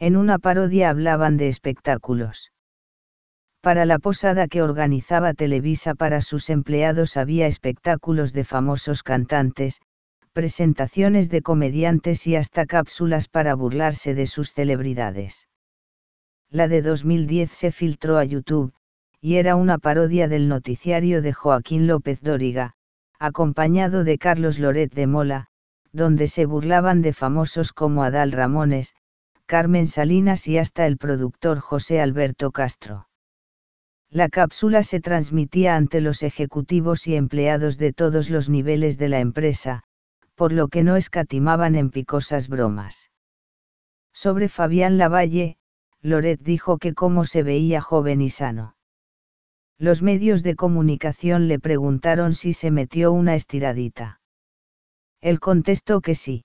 en una parodia hablaban de espectáculos. Para la posada que organizaba Televisa para sus empleados había espectáculos de famosos cantantes, presentaciones de comediantes y hasta cápsulas para burlarse de sus celebridades. La de 2010 se filtró a YouTube, y era una parodia del noticiario de Joaquín López Dóriga, acompañado de Carlos Loret de Mola, donde se burlaban de famosos como Adal Ramones, Carmen Salinas y hasta el productor José Alberto Castro. La cápsula se transmitía ante los ejecutivos y empleados de todos los niveles de la empresa, por lo que no escatimaban en picosas bromas. Sobre Fabián Lavalle, Loret dijo que cómo se veía joven y sano. Los medios de comunicación le preguntaron si se metió una estiradita. Él contestó que sí